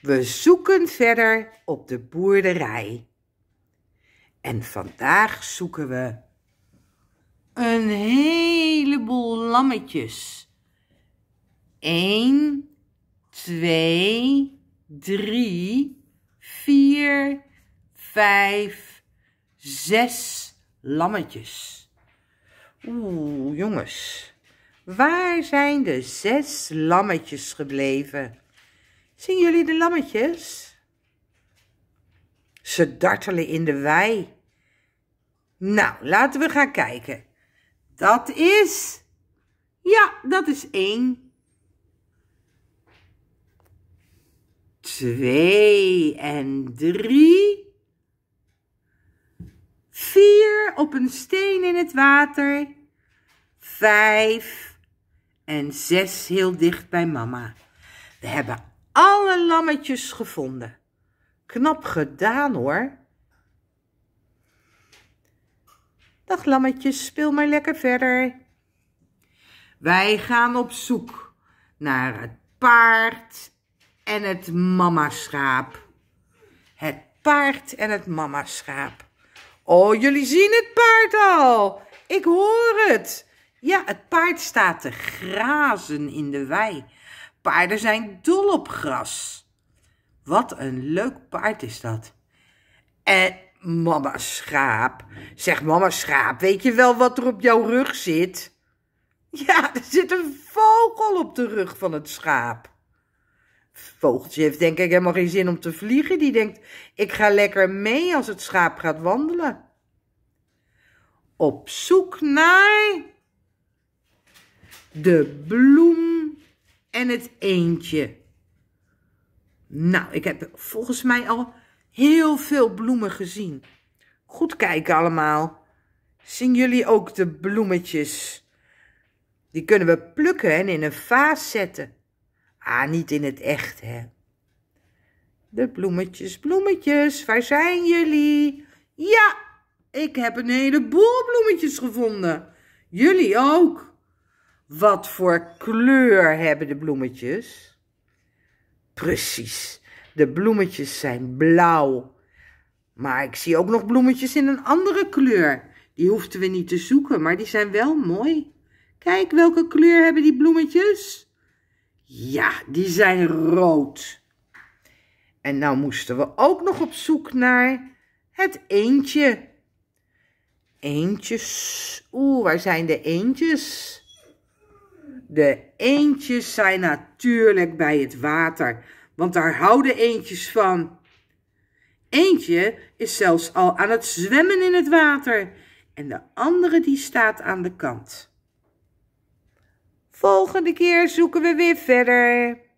We zoeken verder op de boerderij. En vandaag zoeken we een heleboel lammetjes. Eén, twee, drie, vier, vijf, zes lammetjes. Oeh, jongens, waar zijn de zes lammetjes gebleven? Zien jullie de lammetjes? Ze dartelen in de wei. Nou, laten we gaan kijken. Dat is... Ja, dat is één. Twee en drie. Vier op een steen in het water. Vijf en zes heel dicht bij mama. We hebben alle lammetjes gevonden. Knap gedaan hoor. Dag lammetjes, speel maar lekker verder. Wij gaan op zoek naar het paard en het mama-schaap. Het paard en het mama-schaap. Oh, jullie zien het paard al. Ik hoor het. Ja, het paard staat te grazen in de wei. Paarden zijn dol op gras. Wat een leuk paard is dat. En mama schaap, zeg mama schaap, weet je wel wat er op jouw rug zit? Ja, er zit een vogel op de rug van het schaap. Vogeltje heeft denk ik helemaal geen zin om te vliegen. Die denkt, ik ga lekker mee als het schaap gaat wandelen. Op zoek naar de bloem en het eentje. Nou, ik heb volgens mij al heel veel bloemen gezien. Goed kijken allemaal. Zien jullie ook de bloemetjes? Die kunnen we plukken en in een vaas zetten. Ah, niet in het echt, hè. De bloemetjes, bloemetjes, waar zijn jullie? Ja, ik heb een heleboel bloemetjes gevonden. Jullie ook. Wat voor kleur hebben de bloemetjes? Precies, de bloemetjes zijn blauw. Maar ik zie ook nog bloemetjes in een andere kleur. Die hoefden we niet te zoeken, maar die zijn wel mooi. Kijk, welke kleur hebben die bloemetjes? Ja, die zijn rood. En nou moesten we ook nog op zoek naar het eendje. Eendjes. Oeh, waar zijn de eendjes? De eendjes zijn natuurlijk bij het water, want daar houden eendjes van. Eentje is zelfs al aan het zwemmen in het water en de andere die staat aan de kant. Volgende keer zoeken we weer verder.